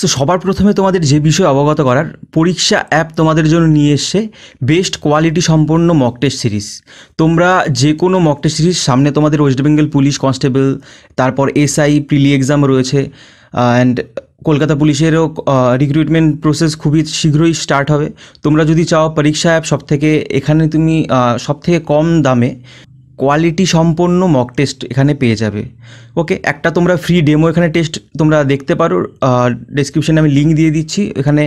So সবার প্রথমে তোমাদের যে বিষয়ে অবগত করার পরীক্ষা অ্যাপ তোমাদের জন্য নিয়ে এসছে বেস্ট কোয়ালিটি সম্পন্ন মক টেস্ট সিরিজ তোমরা যে কোনো মক টেস্ট সিরিজ সামনে তোমাদের ওয়েস্ট বেঙ্গল পুলিশ কনস্টেবল তারপর এসআই প্রিলি এক্সাম রয়েছে অ্যান্ড কলকাতা পুলিশেরও রিক্রুটমেন্ট প্রসেস খুবই শীঘ্রই স্টার্ট হবে তোমরা যদি চাও পরীক্ষা অ্যাপ সব থেকে এখানে তুমি সব থেকে কম দামে কোয়ালিটি সম্পন্ন মক টেস্ট এখানে পেয়ে যাবে ওকে একটা তোমরা ফ্রি ডেমো এখানে টেস্ট তোমরা দেখতে পারো ডিসক্রিপশানে আমি লিঙ্ক দিয়ে দিচ্ছি এখানে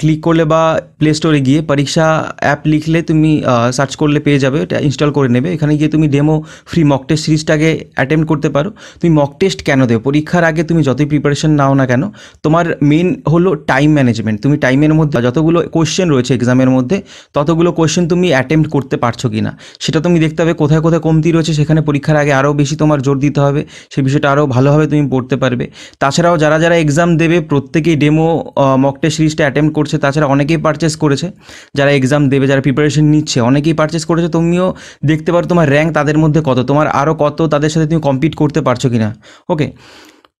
ক্লিক করলে বা প্লে স্টোরে গিয়ে পরীক্ষা অ্যাপ লিখলে তুমি সার্চ করলে পেয়ে যাবে এটা ইনস্টল করে নেবে এখানে গিয়ে তুমি ডেমো ফ্রি মক টেস্ট সিরিজটাকে অ্যাটেম্প করতে পারো তুমি মক টেস্ট কেন দেবে পরীক্ষার আগে তুমি যতই প্রিপারেশন নাও না কেন তোমার মেন হলো টাইম ম্যানেজমেন্ট তুমি টাইমের মধ্যে যতগুলো কোশ্চেন রয়েছে এক্সামের মধ্যে ততগুলো কোশ্চেন তুমি অ্যাটেম্প করতে পারছো কি না সেটা তুমি দেখতে হবে কোথায় কোথায় কমতি রয়েছে সেখানে পরীক্ষার আগে আরও বেশি তোমার জোর দিতে হবে সে বিষয়টা আরও ভালোভাবে তুমি পড়তে পারবে তাছাড়াও যারা যারা এক্সাম দেবে প্রত্যেকেই ডেমো মকটে সিরিজটা অ্যাটেম্প করছে তাছাড়া অনেকেই পারচেস করেছে যারা এক্সাম দেবে যারা প্রিপারেশন নিচ্ছে অনেকেই পারচেস করেছে তুমিও দেখতে পারো তোমার র্যাঙ্ক তাদের মধ্যে কত তোমার আরও কত তাদের সাথে তুমি কম্পিট করতে পারছো কি না ওকে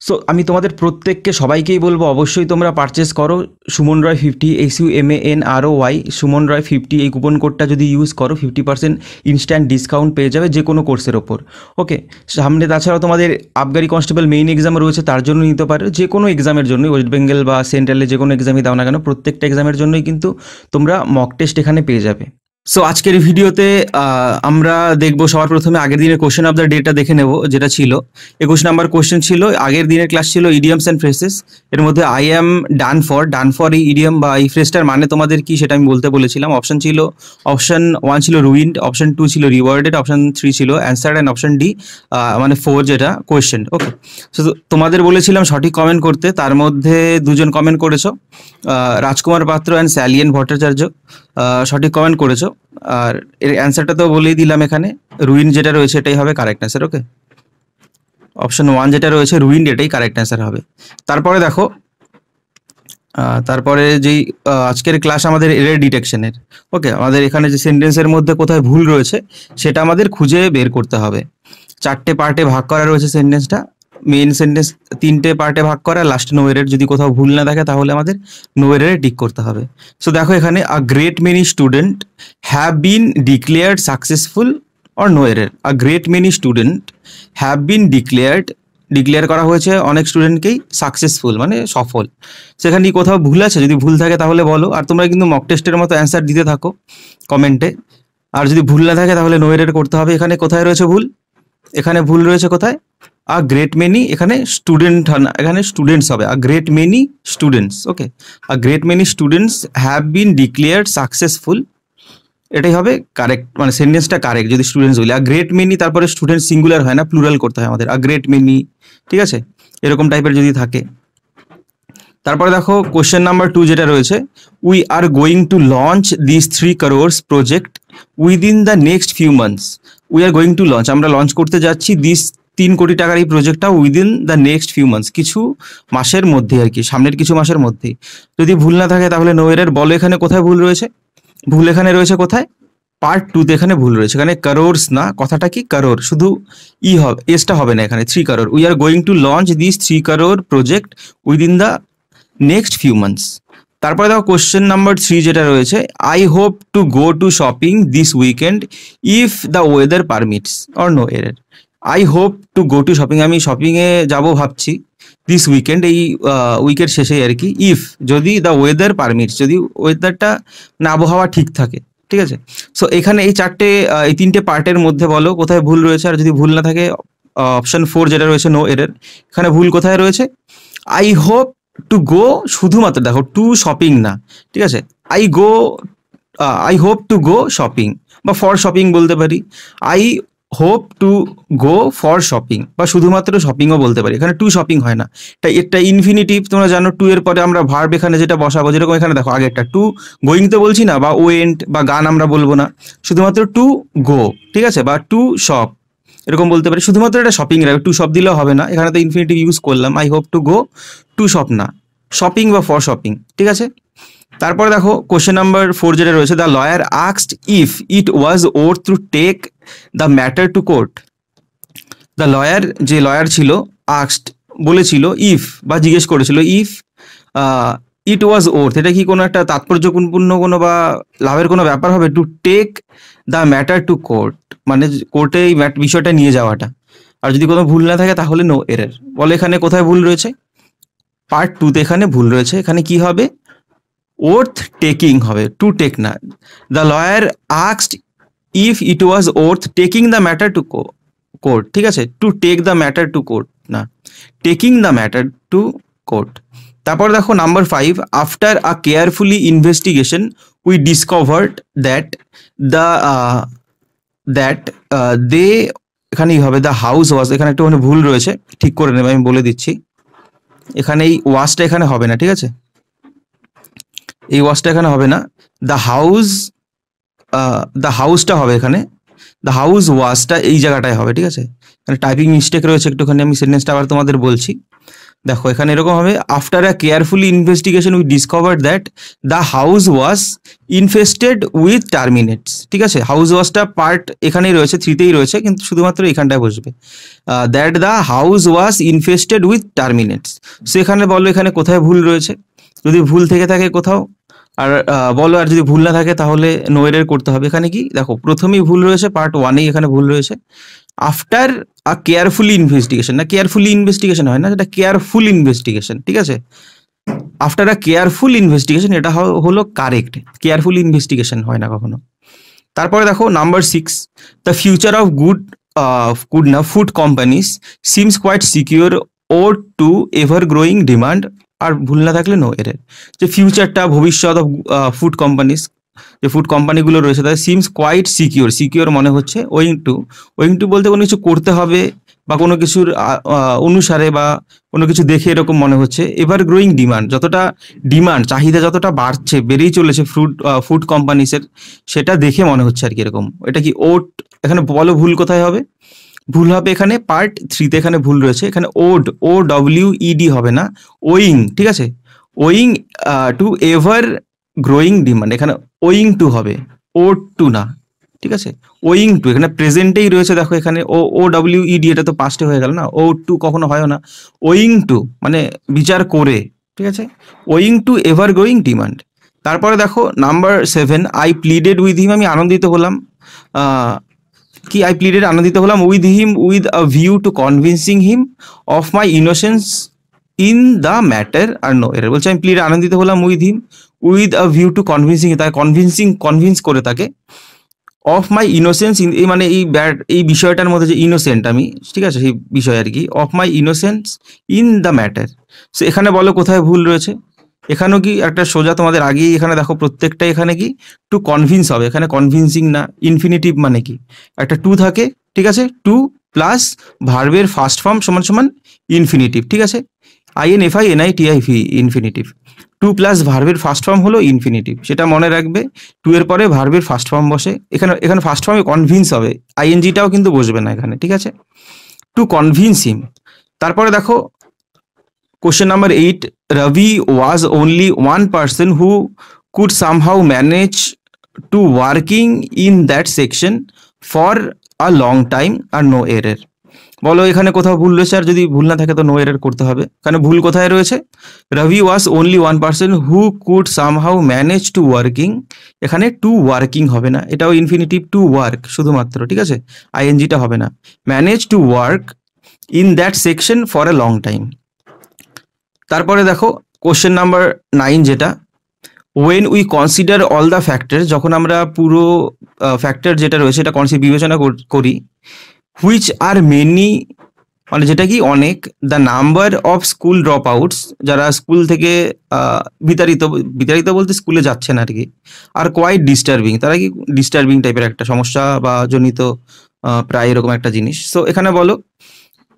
সো আমি তোমাদের প্রত্যেককে সবাইকেই বলবো অবশ্যই তোমরা পারচেস করো Suman Roy fifty S U M N R O Y Suman Roy fifty এই কুপন কোডটা যদি ইউজ করো ফিফটি পার্সেন্ট ইনস্ট্যান্ট ডিসকাউন্ট পেয়ে যাবে যে কোনো কোর্সের ওপর ওকে সামনে তাছাড়াও তোমাদের আবগারি কনস্টেবল মেইন এক্সাম রয়েছে তার জন্য নিতে পারো যে কোনো এক্সামের জন্যই ওয়েস্ট বেঙ্গল বা সেন্ট্রালে যে কোনো এক্সামই দাও না কেন প্রত্যেকটা এক্সামের জন্যই কিন্তু তোমরা মক টেস্ট এখানে পেয়ে যাবে সো আজকের ভিডিওতে আমরা দেখব সবার প্রথমে আগের দিনের কোশ্চেন অফ দ্য ডেটা দেখে নেব যেটা ছিল একুশ নাম্বার কোশ্চেন ছিল আগের দিনের ক্লাস ছিল ইডিয়ামস অ্যান্ড ফ্রেসেস এর মধ্যে I am done for done for এই ইডিয়াম বা এই ফ্রেসটার মানে তোমাদের কি সেটা আমি বলতে বলেছিলাম অপশন ছিল অপশন ওয়ান ছিল রুইন্ড অপশন টু ছিল রিওয়ার্ডেড অপশন থ্রি ছিল অ্যান্সার অ্যান্ড অপশন ডি মানে ফোর যেটা কোয়েশ্চেন ওকে সো তোমাদের বলেছিলাম সঠিক কমেন্ট করতে তার মধ্যে দুজন কমেন্ট করেছো রাজকুমার পাত্র অ্যান্ড স্যালিয়ান ভট্টাচার্য সঠিক কমেন্ট করেছো আর এর অ্যান্সারটা তো বলেই দিলাম এখানে রুইন যেটা রয়েছে এটাই হবে correct answer okay option one যেটা রয়েছে রুইন এটাই কারেক্ট অ্যান্সার হবে তারপরে দেখো তারপরে যেই আজকের ক্লাস আমাদের এরের ডিটেকশনের ওকে আমাদের এখানে যে সেন্টেন্সের মধ্যে কোথায় ভুল রয়েছে সেটা আমাদের খুঁজে বের করতে হবে চারটে পার্টে ভাগ করা রয়েছে সেন্টেন্সটা মেন সেন্টেন্স তিনটে পার্টে ভাগ করা লাস্টে নোয়েরের যদি কোথাও ভুল না থাকে তাহলে আমাদের নো নোয়েরের টিক করতে হবে সো দেখো এখানে a great many student have been declared successful or এরের a great many student have been declared declare করা হয়েছে অনেক স্টুডেন্টকেই সাকসেসফুল মানে সফল সেখানে কোথাও ভুল আছে যদি ভুল থাকে তাহলে বলো আর তোমরা কিন্তু মক টেস্টের মতো অ্যান্সার দিতে থাকো কমেন্টে আর যদি ভুল না থাকে তাহলে নোয়েরের করতে হবে এখানে কোথায় রয়েছে ভুল এখানে ভুল রয়েছে কোথায় আ গ্রেট মেনি এখানে স্টুডেন্ট এখানে স্টুডেন্টস হবে a great many students okay a great many students have been declare successful এটাই হবে কারেক্ট মানে সেন্টেন্সটা কারেক্ট যদি স্টুডেন্টস বলি আর গ্রেট মেনি তারপরে স্টুডেন্ট সিঙ্গুলার হয় না প্লুরাল করতে হয় আমাদের আর গ্রেট মেনি ঠিক আছে এরকম টাইপের যদি থাকে তারপরে দেখো কোশ্চেন নাম্বার টু যেটা রয়েছে we are going to launch this three crores project within the next few months we are going to launch আমরা লঞ্চ করতে যাচ্ছি দিস তিন কোটি টাকার এই প্রজেক্টটা within the next few months কিছু মাসের মধ্যে আর কি সামনের কিছু মাসের মধ্যেই যদি ভুল না থাকে তাহলে নোয়ের বল এখানে কোথায় ভুল রয়েছে ভুল এখানে রয়েছে কোথায় পার্ট টু তে এখানে ভুল রয়েছে এখানে কারোরস না কথাটা কি কারোর শুধু ই e হবে এসটা হবে না এখানে three crore we are going to launch this three crore project within the next few months তারপরে দেখো কোশ্চেন নাম্বার থ্রি যেটা রয়েছে I hope to go to shopping this weekend if the weather permits or no এর I hope to go to shopping আমি শপিংয়ে যাব ভাবছি this weekend এই উইকের শেষেই আর কি ইফ যদি দ্য ওয়েদার পারমিট যদি ওয়েদারটা মানে আবহাওয়া ঠিক থাকে ঠিক আছে সো এখানে এই চারটে এই তিনটে পার্টের মধ্যে বলো কোথায় ভুল রয়েছে আর যদি ভুল না থাকে অপশন ফোর যেটা রয়েছে নো এরের এখানে ভুল কোথায় রয়েছে আই হোপ টু গো শুধুমাত্র দেখো টু শপিং না ঠিক আছে I go I hope to go shopping বা ফর শপিং বলতে পারি I hope to go for shopping বা শুধুমাত্র শপিংও বলতে পারি এখানে টু শপিং হয় না তাই একটা ইনফিনিটিভ তোমরা জানো টু এর পরে আমরা ভার্ব এখানে যেটা বসাবো যেরকম এখানে দেখো আগে একটা টু গোয়িং তো বলছি না বা ওয়েন্ট বা গান আমরা বলবো না শুধুমাত্র টু গো ঠিক আছে বা টু শপ এরকম বলতে পারি শুধুমাত্র এটা শপিং রাখবে টু শপ দিলেও হবে না এখানে তো ইনফিনিটিভ ইউজ করলাম I hope to go to shop না শপিং বা ফর শপিং ঠিক আছে তারপরে দেখো কোশ্চেন নাম্বার ফোর যেটা রয়েছে দ্য লয়ার আক্সড if it was worth to take the matter to court the lawyer যে লয়ার ছিল আক্সড বলেছিল ইফ বা জিজ্ঞেস করেছিল ইফ ইট ওয়াজ ওর্থ এটা কি কোনো একটা তাৎপর্যপূর্ণ কোনো বা লাভের কোনো ব্যাপার হবে to take the matter to court মানে কোর্টে এই বিষয়টা নিয়ে যাওয়াটা আর যদি কোনো ভুল না থাকে তাহলে নো এর বলে এখানে কোথায় ভুল রয়েছে পার্ট টুতে এখানে ভুল রয়েছে এখানে কি হবে ওর্থ টেকিং হবে টু টেক না দ্য লয়ার আক্সড if it was worth taking the matter to court ঠিক আছে to take the matter to court না taking the matter to court তারপর দেখো number five after a carefully investigation we discovered that the that they এখানেই হবে the house ওয়াজ এখানে একটু ভুল রয়েছে ঠিক করে নেবে আমি বলে দিচ্ছি এখানে এই ওয়াশটা এখানে হবে না ঠিক আছে এই ওয়াজটা এখানে হবে না দ্য হাউস দ্য হাউসটা হবে এখানে দ্য হাউস ওয়াজটা এই জায়গাটায় হবে ঠিক আছে এখানে টাইপিং মিস্টেক রয়েছে একটুখানি আমি সেন্টেন্সটা আবার তোমাদের বলছি দেখো এখানে এরকম হবে after a carefully investigation we discover that the house was infested with termites ঠিক আছে হাউস ওয়াজটা পার্ট এখানেই রয়েছে থ্রিতেই রয়েছে কিন্তু শুধুমাত্র এখানটায় বসবে that the house was infested with termites so এখানে বলো এখানে কোথায় ভুল রয়েছে যদি ভুল থেকে থাকে কোথাও আর বলো আর যদি ভুল না থাকে তাহলে নোয়েরের করতে হবে এখানে কি দেখো প্রথমেই ভুল রয়েছে পার্ট ওয়ানেই এখানে ভুল রয়েছে আফটার আ কেয়ারফুলি ইনভেস্টিগেশন না কেয়ারফুলি ইনভেস্টিগেশন হয় না সেটা কেয়ারফুল ইনভেস্টিগেশন ঠিক আছে আফটার আ কেয়ারফুল ইনভেস্টিগেশন এটা হলো কারেক্ট কেয়ারফুল ইনভেস্টিগেশন হয় না কখনো তারপরে দেখো number six the future of good good না food companies seems quite secure ও টু এভার গ্রোয়িং ডিমান্ড আর ভুল না থাকলে নো এর যে ফিউচারটা ভবিষ্যৎ অফ ফুড কোম্পানিস যে ফুড কোম্পানিগুলো রয়েছে তাদের সিমস কোয়াইট সিকিওর সিকিওর মনে হচ্ছে ওয়িং টু ওয়িং টু বলতে কোনো কিছু করতে হবে বা কোনো কিছুর অনুসারে বা কোনো কিছু দেখে এরকম মনে হচ্ছে এভার গ্রোয়িং ডিমান্ড যতটা ডিমান্ড চাহিদা যতটা বাড়ছে বেড়েই চলেছে ফ্রুট ফুড কোম্পানিসের সেটা দেখে মনে হচ্ছে আর কি এরকম এটা কি ওট এখানে বলো ভুল কোথায় হবে ভুল হবে এখানে পার্ট থ্রিতে এখানে ভুল রয়েছে এখানে ওড ও ডব্লিউ ইডি হবে না ওয়িং ঠিক আছে owing to ever growing demand এখানে ওয়িং টু হবে ও টু না ঠিক আছে ওয়িং টু এখানে প্রেজেন্টেই রয়েছে দেখো এখানে ও ও ডাব্লিউ ইডি এটা তো পাস্টে হয়ে গেল না ও টু কখনো হয় না ওয়িং টু মানে বিচার করে ঠিক আছে owing to ever growing demand তারপরে দেখো number seven I pleaded with him আমি আনন্দিত হলাম কি আই প্লিডেড আনন্দিত হলাম with him with a view to convincing him of my innocence in the matter আর নো এর বলছে আমি প্লিড আনন্দিত হলাম with him with a view to convincing তাকে কনভিন্সিং কনভিন্স করে তাকে অফ মাই ইনোসেন্স ইন এই মানে এই ব্যাড এই বিষয়টার মধ্যে যে ইনোসেন্ট আমি ঠিক আছে সেই বিষয় আর কি of my innocence in the matter so এখানে বলো কোথায় ভুল রয়েছে এখানেও কি একটা সোজা তোমাদের আগেই এখানে দেখো প্রত্যেকটা এখানে কি টু কনভিন্স হবে এখানে কনভিন্সিং না ইনফিনিটিভ মানে কি একটা টু থাকে ঠিক আছে টু প্লাস ভার্বের ফার্স্ট ফর্ম সমান সমান ইনফিনিটিভ ঠিক আছে I N F I N I T I V infinitive to plus ভার্বের ফার্স্ট ফর্ম হলো ইনফিনিটিভ সেটা মনে রাখবে টু এর পরে ভার্বের ফার্স্ট ফর্ম বসে এখানে এখানে ফার্স্ট ফর্মে কনভিন্স হবে আইএনজিটাও কিন্তু বসবে না এখানে ঠিক আছে টু কনভিন্স হিম তারপরে দেখো Question number 8 Ravi was only one person who could somehow manage to working in that section for a long time and no error. বলো এখানে কোথাও ভুল রয়েছে আর যদি ভুল না থাকে তো নো এরার করতে হবে কারণ ভুল কোথায় রয়েছে Ravi was only one person who could somehow manage to working এখানে টু ওয়ার্কিং হবে না এটাও ইনফিনিটিভ টু ওয়ার্ক শুধুমাত্র ঠিক আছে আইএনজিটা হবে না manage to work in that section for a long time তারপরে দেখো কোশ্চেন নাম্বার নাইন যেটা when we consider all the factor যখন আমরা পুরো ফ্যাক্টর যেটা রয়েছে এটা কনসি বিবেচনা করি হুইচ আর মেনি মানে যেটা কি অনেক the number of school drop outs যারা স্কুল থেকে বিতাড়িত বিতাড়িত বলতে স্কুলে যাচ্ছেন আর কি আর কোয়াইট ডিস্টার্বিং তারা কি ডিস্টার্বিং টাইপের একটা সমস্যা বা জনিত প্রায় এরকম একটা জিনিস সো এখানে বলো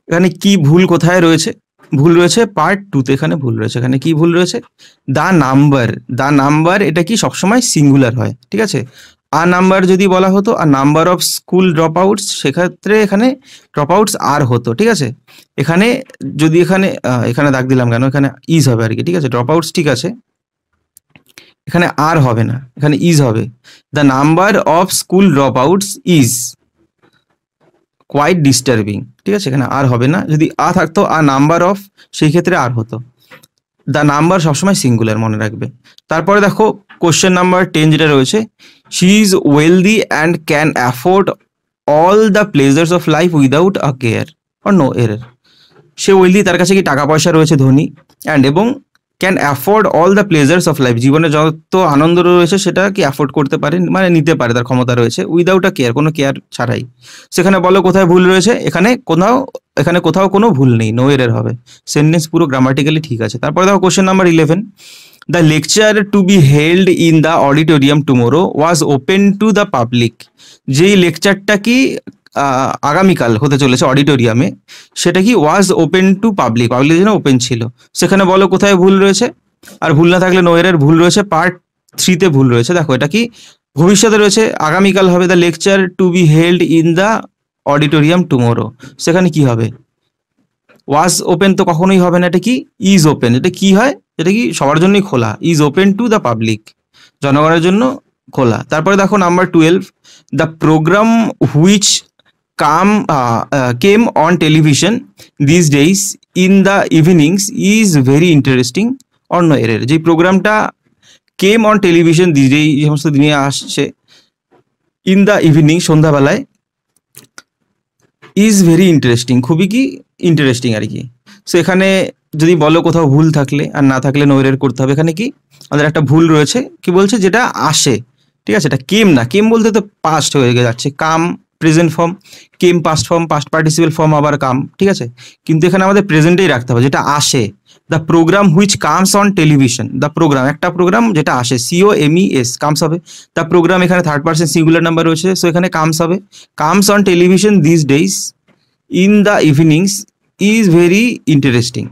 এখানে কি ভুল কোথায় রয়েছে ভুল রয়েছে পার্ট টুতে এখানে ভুল রয়েছে এখানে কি ভুল রয়েছে দা নাম্বার দা নাম্বার এটা কি সবসময় সিঙ্গুলার হয় ঠিক আছে আ নাম্বার যদি বলা হতো আর number of school drop outs সেক্ষেত্রে এখানে ড্রপ আউটস আর হতো ঠিক আছে এখানে যদি এখানে এখানে দাগ দিলাম কেন এখানে ইজ হবে আর কি ঠিক আছে ড্রপ আউটস ঠিক আছে এখানে আর হবে না এখানে ইজ হবে the number of school drop outs is quite disturbing ঠিক আছে এখানে আর হবে না যদি আ থাকতো আ নাম্বার অফ সেই ক্ষেত্রে আর হতো দ্য নাম্বার সবসময় সিঙ্গুলার মনে রাখবে তারপরে দেখো কোশ্চেন নাম্বার টেন যেটা রয়েছে she is wealthy and can afford all the pleasures of life without a care or no error সে ওয়েলদি তার কাছে কি টাকা পয়সা রয়েছে ধনী অ্যান্ড এবং can afford all the pleasures of life জীবনে যত আনন্দ রয়েছে সেটা কি অ্যাফোর্ড করতে পারে মানে নিতে পারে তার ক্ষমতা রয়েছে উইদাউট আ কেয়ার কোনো কেয়ার ছাড়াই সেখানে বলো কোথায় ভুল রয়েছে এখানে কোথাও এখানে কোথাও কোনো ভুল নেই নো এরের হবে সেন্টেন্স পুরো গ্রামাটিক্যালি ঠিক আছে তারপরে দেখো question number eleven the lecture to be held in the auditorium tomorrow was open to the public যেই লেকচারটা কি আগামীকাল হতে চলেছে অডিটোরিয়ামে সেটা কি was open to public public যেন ওপেন ছিল সেখানে বলো কোথায় ভুল রয়েছে আর ভুল না থাকলে নোয়ের ভুল রয়েছে পার্ট থ্রিতে ভুল রয়েছে দেখো এটা কি ভবিষ্যতে রয়েছে আগামীকাল হবে the lecture to be held in the auditorium tomorrow সেখানে কি হবে ওয়াজ ওপেন তো কখনোই হবে না এটা কি ইজ ওপেন এটা কি হয় এটা কি সবার জন্যই খোলা is open to the public জনগণের জন্য খোলা তারপরে দেখো number twelve the programme which come came on television this days in the evenings is very interesting অন্য এরের যে প্রোগ্রামটা came on television this day এই সমস্ত দিনে আসছে ইন দ্য ইভিনিং সন্ধ্যাবেলায় ইজ ভেরি ইন্টারেস্টিং খুবই কি ইন্টারেস্টিং আর কি সো এখানে যদি বলো কোথাও ভুল থাকলে আর না থাকলে এর করতে হবে এখানে কি আমাদের একটা ভুল রয়েছে কি বলছে যেটা আসে ঠিক আছে এটা কেম না কেম বলতে তো পাস্ট হয়ে যাচ্ছে come present form came past form past participle form আবার কাম ঠিক আছে কিন্তু এখানে আমাদের প্রেজেন্টেই রাখতে হবে যেটা আসে the programme which comes on television the programme একটা প্রোগ্রাম যেটা আসে সিও এম এস কামস হবে দ্য প্রোগ্রাম এখানে থার্ড পার্সন সিঙ্গুলার নাম্বার রয়েছে সো এখানে কামস হবে comes on television this days in the evenings is very interesting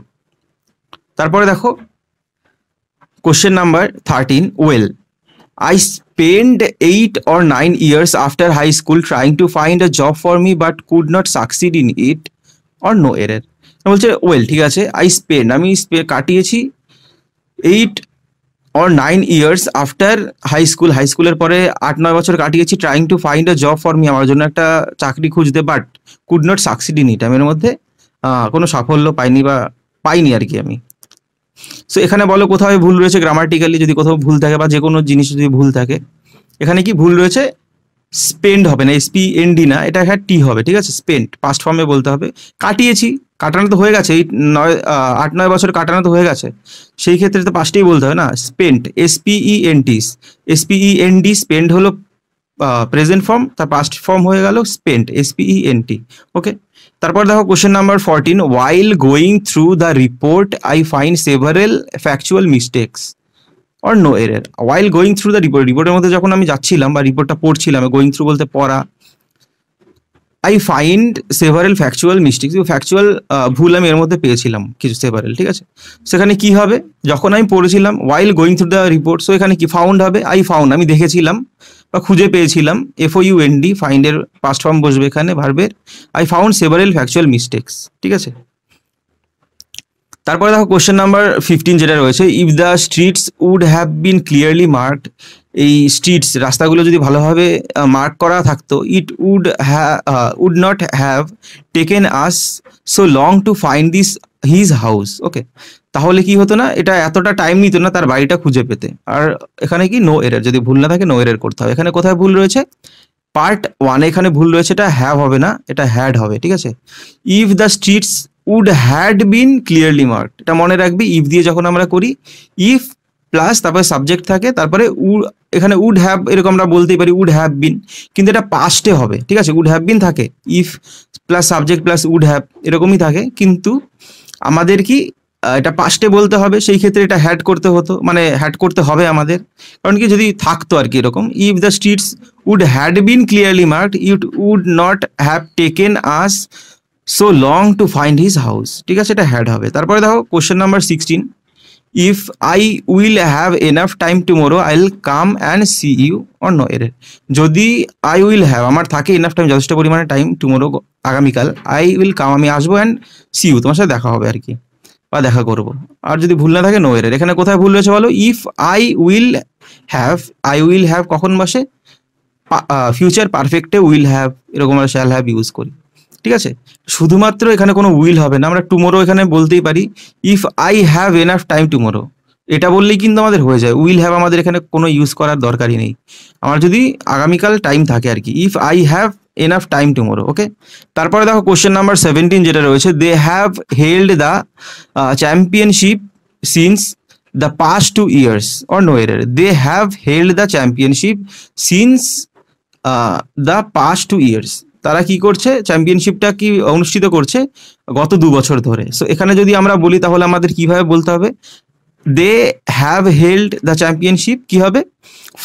তারপরে দেখো question number thirteen well I spend eight or nine years after high school trying to find a job for me but could not succeed in it or no error বলছে well ঠিক আছে I spend আমি কাটিয়েছি eight or nine years after high school high স্কুলের পরে আট নয় বছর কাটিয়েছি trying to find a job for me আমার জন্য একটা চাকরি খুঁজতে but could not succeed in it আমি এর মধ্যে কোনো সাফল্য পাইনি বা পাইনি আর কি আমি সো এখানে বলো কোথাও ভুল রয়েছে গ্রামাটিক্যালি যদি কোথাও ভুল থাকে বা যে কোনো জিনিস যদি ভুল থাকে এখানে কি ভুল রয়েছে স্পেন্ড হবে না এসপি ডি না এটা এখানে টি হবে ঠিক আছে স্পেন্ড পাস্ট ফর্মে বলতে হবে কাটিয়েছি কাটানো তো হয়ে গেছে এই নয় আট নয় বছর কাটানো তো হয়ে গেছে সেই ক্ষেত্রে তো পাঁচটাই বলতে হবে না spend S P E N T S P E N D spend হলো প্রেজেন্ট ফর্ম তার পাস্ট ফর্ম হয়ে গেল spend S P E N T okay তারপর দেখো question number fourteen while going through the report I find several factual mistakes or no এরের while going through the report রিপোর্টের মধ্যে যখন আমি যাচ্ছিলাম বা রিপোর্টটা পড়ছিলাম গোয়িং থ্রু বলতে পড়া I find several factual mistakes factual ভুল আমি এর মধ্যে পেয়েছিলাম কিছু সেভারেল ঠিক আছে সেখানে কি হবে যখন আমি পড়েছিলাম while going through the report so এখানে কি ফাউন্ড হবে আই ফাউন্ড আমি দেখেছিলাম বা খুঁজে পেয়েছিলাম এফ ইউ এন ডি ফাইন্ডের পাস্ট ফর্ম বসবে এখানে ভার্বের I found several factual mistakes ঠিক আছে তারপরে দেখো কোশ্চেন নাম্বার ফিফটিন যেটা রয়েছে if the streets would have been clearly marked এই স্ট্রিটস রাস্তাগুলো যদি ভালোভাবে মার্ক করা থাকতো it would ha would not have taken us so long to find this his house okay তাহলে কি হতো না এটা এতটা টাইম নিত না তার বাড়িটা খুঁজে পেতে আর এখানে কি নো এরার যদি ভুল না থাকে নো এরার করতে হবে এখানে কোথায় ভুল রয়েছে পার্ট ওয়ানে এখানে ভুল রয়েছে এটা হ্যাভ হবে না এটা হ্যাড হবে ঠিক আছে if the streets would had been clearly mark এটা মনে রাখবি ইফ দিয়ে যখন আমরা করি ইফ প্লাস তারপরে সাবজেক্ট থাকে তারপরে উড এখানে উড হ্যাভ এরকম আমরা বলতেই পারি উড হ্যাভ বিন কিন্তু এটা পাস্টে হবে ঠিক আছে উড হ্যাভ বিন থাকে if plus subject plus would have এরকমই থাকে কিন্তু আমাদের কি এটা পাস্টে বলতে হবে সেই ক্ষেত্রে এটা হ্যাড করতে হতো মানে হ্যাড করতে হবে আমাদের কারণ কি যদি থাকতো আর কি এরকম if the streets would had been clearly marked you'd would not have taken us so long to find his house ঠিক আছে এটা হ্যাড হবে তারপরে দেখো question number sixteen if i will have enough time tomorrow i'll come and see you or no এর যদি i will have আমার থাকে enough time যথেষ্ট পরিমাণে টাইম টুমোরো আগামীকাল i will come আমি আসবো অ্যান্ড সি ইউ তোমার সাথে দেখা হবে আর কি বা দেখা করব আর যদি ভুল না থাকে নো এর এখানে কোথায় ভুল রয়েছে বলো if I will have I will have কখন বসে ফিউচার পারফেক্টে উইল হ্যাভ এরকম আমরা শ্যাল হ্যাভ ইউজ করি ঠিক আছে শুধুমাত্র এখানে কোনো উইল হবে না আমরা টুমোরো এখানে বলতেই পারি if I have enough time tomorrow এটা বললেই কিন্তু আমাদের হয়ে যায় উইল হ্যাভ আমাদের এখানে কোনো ইউজ করার দরকারই নেই আমার যদি আগামীকাল টাইম থাকে আর কি if I have enough time tomorrow okay তারপরে দেখো কোশ্চেন নাম্বার সেভেন্টিন যেটা রয়েছে they have held the championship since the past two years or no error they have held the championship since the past two years তারা কি করছে চ্যাম্পিয়নশিপটা কি অনুষ্ঠিত করছে গত দু বছর ধরে সো এখানে যদি আমরা বলি তাহলে আমাদের কিভাবে বলতে হবে they have held the championship কি হবে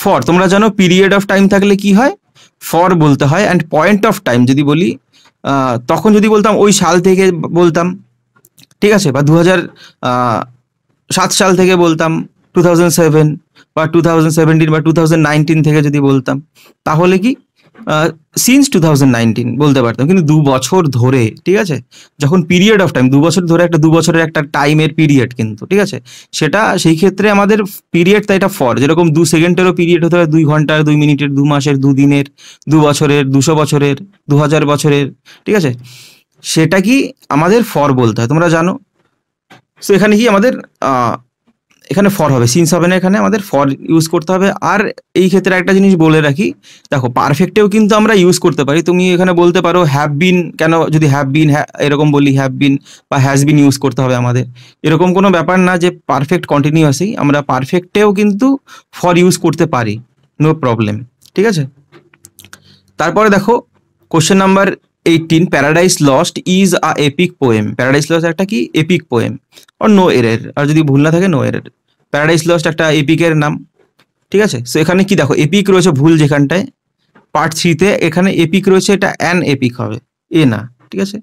ফর তোমরা জানো পিরিয়ড অফ টাইম থাকলে কি হয় ফর বলতে হয় অ্যান্ড পয়েন্ট অফ টাইম যদি বলি তখন যদি বলতাম ওই সাল থেকে বলতাম ঠিক আছে বা দু সাত সাল থেকে বলতাম টু থাউজেন্ড সেভেন বা টু থাউজেন্ড বা টু থাউজেন্ড নাইনটিন থেকে যদি বলতাম তাহলে কি সিন্স টু থাউজেন্ড নাইনটিন বলতে পারতাম কিন্তু দু বছর ধরে ঠিক আছে যখন পিরিয়ড অফ টাইম দু বছর ধরে একটা দু বছরের একটা টাইমের পিরিয়ড কিন্তু ঠিক আছে সেটা সেই ক্ষেত্রে আমাদের পিরিয়ড তাই এটা ফর যেরকম দু সেকেন্ডেরও পিরিয়ড হতে পারে দুই ঘন্টার দুই মিনিটের দু মাসের দু দিনের দু বছরের দুশো বছরের দু হাজার বছরের ঠিক আছে সেটা কি আমাদের ফর বলতে হয় তোমরা জানো সো এখানে কি আমাদের এখানে ফর হবে সিন্স হবে না এখানে আমাদের ফর ইউজ করতে হবে আর এই ক্ষেত্রে একটা জিনিস বলে রাখি দেখো পারফেক্টেও কিন্তু আমরা ইউজ করতে পারি তুমি এখানে বলতে পারো হ্যাভ বিন কেন যদি হ্যাভ বিন এরকম বলি হ্যাভ বিন বা হ্যাজ বিন ইউজ করতে হবে আমাদের এরকম কোনো ব্যাপার না যে পারফেক্ট কন্টিনিউয়াসই আমরা পারফেক্টেও কিন্তু ফর ইউজ করতে পারি নো প্রবলেম ঠিক আছে তারপরে দেখো question number eighteen Paradise Lost is a epic poem Paradise Lost একটা কি এপিক পোয়েম আর নো এরের আর যদি ভুল না থাকে নো এরের প্যারাডাইস লস্ট একটা এপিকের নাম ঠিক আছে সো এখানে কি দেখো এপিক রয়েছে ভুল যেখানটায় পার্ট থ্রিতে এখানে এপিক রয়েছে এটা অ্যান এপিক হবে এ না ঠিক আছে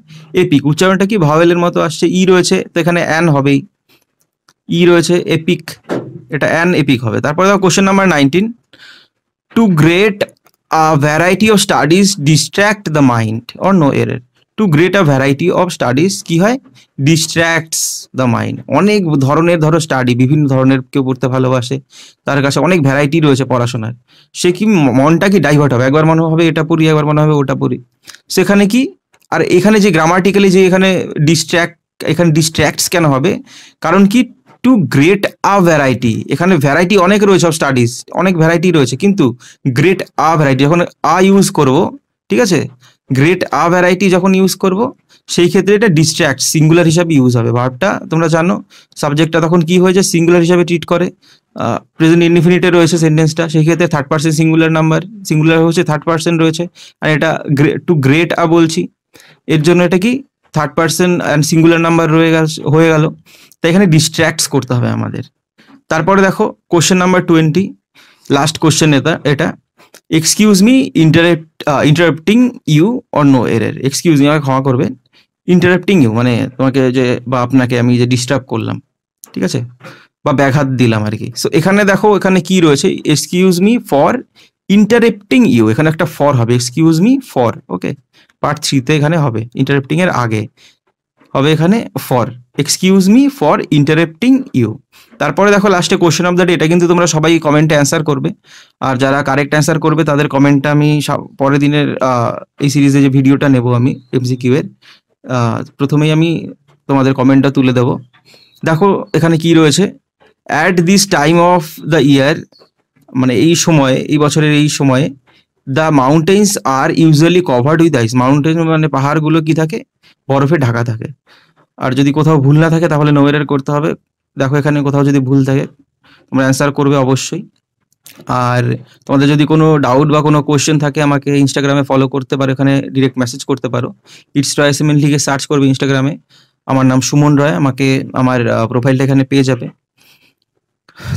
এপিক উচ্চারণটা কি ভাওয়েলের মতো আসছে ই e রয়েছে তো এখানে অ্যান হবেই ই e রয়েছে এপিক এটা অ্যান এপিক হবে তারপরে দেখো question number nineteen to great a variety of studies distract the mind or no error to great a variety of studies কি হয় ডিস্ট্র্যাক্টস দ্য মাইন্ড অনেক ধরনের ধরো স্টাডি বিভিন্ন ধরনের কেউ পড়তে ভালোবাসে তার কাছে অনেক ভ্যারাইটি রয়েছে পড়াশোনার সে কি মনটা কি ডাইভার্ট হবে একবার মনে হবে এটা পড়ি একবার মনে হবে ওটা পড়ি সেখানে কি আর এখানে যে গ্রামাটিক্যালি যে এখানে ডিস্ট্র্যাক্ট এখানে ডিস্ট্র্যাক্টস কেন হবে কারণ কি টু গ্রেট আ ভ্যারাইটি এখানে ভ্যারাইটি অনেক রয়েছে সব স্টাডিজ অনেক ভ্যারাইটি রয়েছে কিন্তু গ্রেট আ ভ্যারাইটি যখন আ ইউজ করব ঠিক আছে গ্রেট আ ভ্যারাইটি যখন ইউজ করব সেই ক্ষেত্রে এটা ডিস্ট্র্যাক্ট সিঙ্গুলার হিসাবে ইউজ হবে ভাবটা তোমরা জানো সাবজেক্টটা তখন কি হয়েছে সিঙ্গুলার হিসাবে ট্রিট করে প্রেজেন্ট ইনডিফিনিটে রয়েছে সেন্টেন্সটা সেই ক্ষেত্রে third percent singular number singular হচ্ছে থার্ড পার্সেন্ট রয়েছে আর এটা টু গ্রেট আ বলছি এর জন্য এটা কি third person and singular number রয়ে হয়ে গেল তাই এখানে ডিস্ট্র্যাক্টস করতে হবে আমাদের তারপরে দেখো question number twenty last question এটা এটা excuse me interrupt interrupting you or no এরের এক্সকিউজ মি আমাকে ক্ষমা করবেন ইন্টারেপ্টিং ইউ মানে তোমাকে যে বা আপনাকে আমি যে ডিস্টার্ব করলাম ঠিক আছে বা ব্যাঘাত দিলাম আর কি সো এখানে দেখো এখানে কি রয়েছে excuse me for interrupting you এখানে একটা ফর হবে excuse me for okay part থ্রিতে এখানে হবে ইন্টারেপ্টিং এর আগে হবে এখানে for excuse me for interrupting you তারপরে দেখো লাস্টে কোশ্চেন অফ দ্য ডে এটা কিন্তু তোমরা সবাই কমেন্টে অ্যান্সার করবে আর যারা কারেক্ট অ্যান্সার করবে তাদের কমেন্টটা আমি পরের দিনের এই সিরিজে যে ভিডিওটা নেব আমি এমসিকিউ এর প্রথমেই আমি তোমাদের কমেন্টটা তুলে দেব দেখো এখানে কি রয়েছে at this time of the year মানে এই সময়ে এই বছরের এই সময়ে the mountains are usually covered with ice mountain মানে পাহাড়গুলো কি থাকে বরফে ঢাকা থাকে আর যদি কোথাও ভুল না থাকে তাহলে নোয়েরার করতে হবে দেখো এখানে কোথাও যদি ভুল থাকে তোমরা অ্যান্সার করবে অবশ্যই আর তোমাদের যদি কোনো ডাউট বা কোনো কোয়েশ্চেন থাকে আমাকে ইনস্টাগ্রামে ফলো করতে পারো এখানে ডিরেক্ট মেসেজ করতে পারো ইটস রয় এসএমএন লিখে সার্চ করবে ইনস্টাগ্রামে আমার নাম সুমন রয় আমাকে আমার প্রোফাইলটা এখানে পেয়ে যাবে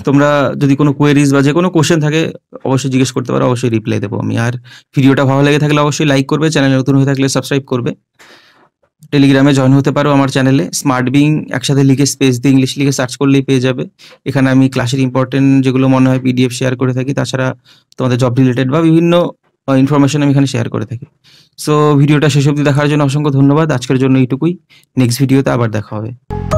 তোমরা যদি কোনো কোয়েরিজ বা যে কোনো কোয়েশ্চেন থাকে অবশ্যই জিজ্ঞেস করতে পারো অবশ্যই রিপ্লাই দেবো আমি আর ভিডিওটা ভালো লেগে থাকলে অবশ্যই লাইক করবে চ্যানেলে নতুন হয়ে থাকলে সাবস্ক্রাইব করবে টেলিগ্রামে জয়েন হতে পারো আমার চ্যানেলে স্মার্ট বিং একসাথে লিখে স্পেস দিয়ে ইংলিশ লিখে সার্চ করলেই পেয়ে যাবে এখানে আমি ক্লাসের ইম্পর্টেন্ট যেগুলো মনে হয় পিডিএফ শেয়ার করে থাকি তাছাড়া তোমাদের জব রিলেটেড বা বিভিন্ন ইনফরমেশন আমি এখানে শেয়ার করে থাকি সো ভিডিওটা শেষ অবধি দেখার জন্য অসংখ্য ধন্যবাদ আজকের জন্য এইটুকুই নেক্সট ভিডিওতে আবার দেখা হবে